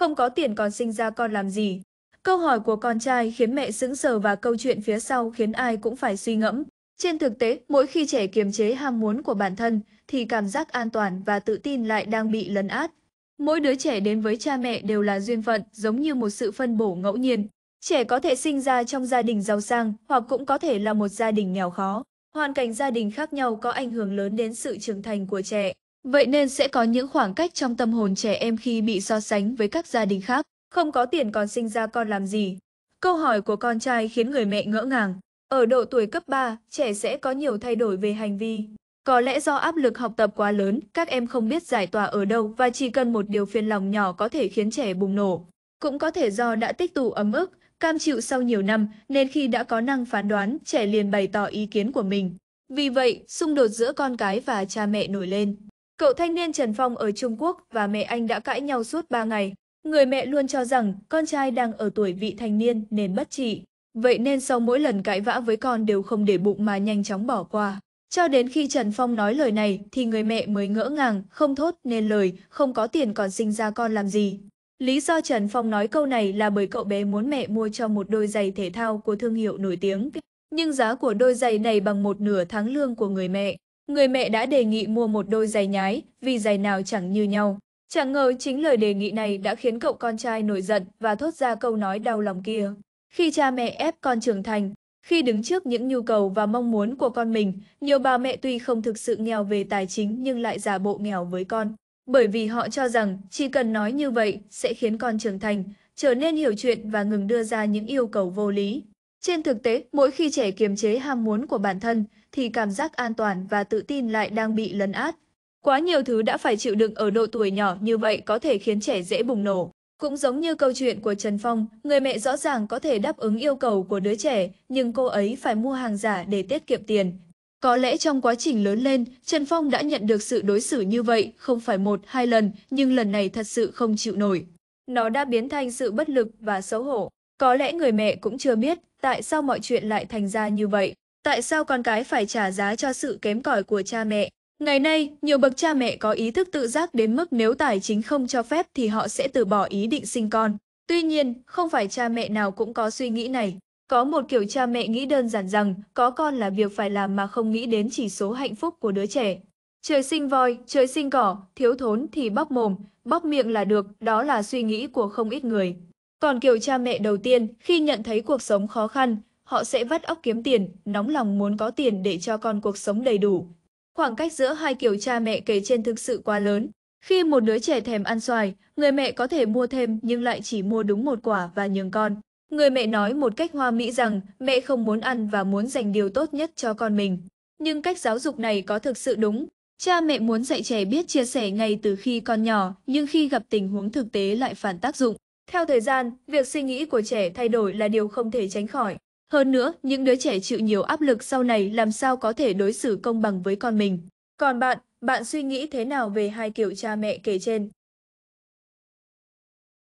không có tiền còn sinh ra con làm gì. Câu hỏi của con trai khiến mẹ sững sờ và câu chuyện phía sau khiến ai cũng phải suy ngẫm. Trên thực tế, mỗi khi trẻ kiềm chế ham muốn của bản thân, thì cảm giác an toàn và tự tin lại đang bị lấn át. Mỗi đứa trẻ đến với cha mẹ đều là duyên phận, giống như một sự phân bổ ngẫu nhiên. Trẻ có thể sinh ra trong gia đình giàu sang, hoặc cũng có thể là một gia đình nghèo khó. Hoàn cảnh gia đình khác nhau có ảnh hưởng lớn đến sự trưởng thành của trẻ. Vậy nên sẽ có những khoảng cách trong tâm hồn trẻ em khi bị so sánh với các gia đình khác. Không có tiền còn sinh ra con làm gì? Câu hỏi của con trai khiến người mẹ ngỡ ngàng. Ở độ tuổi cấp 3, trẻ sẽ có nhiều thay đổi về hành vi. Có lẽ do áp lực học tập quá lớn, các em không biết giải tỏa ở đâu và chỉ cần một điều phiền lòng nhỏ có thể khiến trẻ bùng nổ. Cũng có thể do đã tích tụ ấm ức, cam chịu sau nhiều năm nên khi đã có năng phán đoán, trẻ liền bày tỏ ý kiến của mình. Vì vậy, xung đột giữa con cái và cha mẹ nổi lên. Cậu thanh niên Trần Phong ở Trung Quốc và mẹ anh đã cãi nhau suốt 3 ngày. Người mẹ luôn cho rằng con trai đang ở tuổi vị thành niên nên bất trị. Vậy nên sau mỗi lần cãi vã với con đều không để bụng mà nhanh chóng bỏ qua. Cho đến khi Trần Phong nói lời này thì người mẹ mới ngỡ ngàng, không thốt nên lời, không có tiền còn sinh ra con làm gì. Lý do Trần Phong nói câu này là bởi cậu bé muốn mẹ mua cho một đôi giày thể thao của thương hiệu nổi tiếng. Nhưng giá của đôi giày này bằng một nửa tháng lương của người mẹ người mẹ đã đề nghị mua một đôi giày nhái vì giày nào chẳng như nhau. Chẳng ngờ chính lời đề nghị này đã khiến cậu con trai nổi giận và thốt ra câu nói đau lòng kia. Khi cha mẹ ép con trưởng thành, khi đứng trước những nhu cầu và mong muốn của con mình, nhiều bà mẹ tuy không thực sự nghèo về tài chính nhưng lại giả bộ nghèo với con. Bởi vì họ cho rằng chỉ cần nói như vậy sẽ khiến con trưởng thành, trở nên hiểu chuyện và ngừng đưa ra những yêu cầu vô lý. Trên thực tế, mỗi khi trẻ kiềm chế ham muốn của bản thân, thì cảm giác an toàn và tự tin lại đang bị lấn át. Quá nhiều thứ đã phải chịu đựng ở độ tuổi nhỏ như vậy có thể khiến trẻ dễ bùng nổ. Cũng giống như câu chuyện của Trần Phong, người mẹ rõ ràng có thể đáp ứng yêu cầu của đứa trẻ, nhưng cô ấy phải mua hàng giả để tiết kiệm tiền. Có lẽ trong quá trình lớn lên, Trần Phong đã nhận được sự đối xử như vậy không phải một, hai lần, nhưng lần này thật sự không chịu nổi. Nó đã biến thành sự bất lực và xấu hổ. Có lẽ người mẹ cũng chưa biết tại sao mọi chuyện lại thành ra như vậy. Tại sao con cái phải trả giá cho sự kém cỏi của cha mẹ? Ngày nay, nhiều bậc cha mẹ có ý thức tự giác đến mức nếu tài chính không cho phép thì họ sẽ từ bỏ ý định sinh con. Tuy nhiên, không phải cha mẹ nào cũng có suy nghĩ này. Có một kiểu cha mẹ nghĩ đơn giản rằng có con là việc phải làm mà không nghĩ đến chỉ số hạnh phúc của đứa trẻ. Trời sinh voi, trời sinh cỏ, thiếu thốn thì bóc mồm, bóc miệng là được, đó là suy nghĩ của không ít người. Còn kiểu cha mẹ đầu tiên, khi nhận thấy cuộc sống khó khăn, họ sẽ vắt óc kiếm tiền, nóng lòng muốn có tiền để cho con cuộc sống đầy đủ. Khoảng cách giữa hai kiểu cha mẹ kể trên thực sự quá lớn. Khi một đứa trẻ thèm ăn xoài, người mẹ có thể mua thêm nhưng lại chỉ mua đúng một quả và nhường con. Người mẹ nói một cách hoa mỹ rằng mẹ không muốn ăn và muốn dành điều tốt nhất cho con mình. Nhưng cách giáo dục này có thực sự đúng. Cha mẹ muốn dạy trẻ biết chia sẻ ngay từ khi con nhỏ, nhưng khi gặp tình huống thực tế lại phản tác dụng. Theo thời gian, việc suy nghĩ của trẻ thay đổi là điều không thể tránh khỏi. Hơn nữa, những đứa trẻ chịu nhiều áp lực sau này làm sao có thể đối xử công bằng với con mình. Còn bạn, bạn suy nghĩ thế nào về hai kiểu cha mẹ kể trên?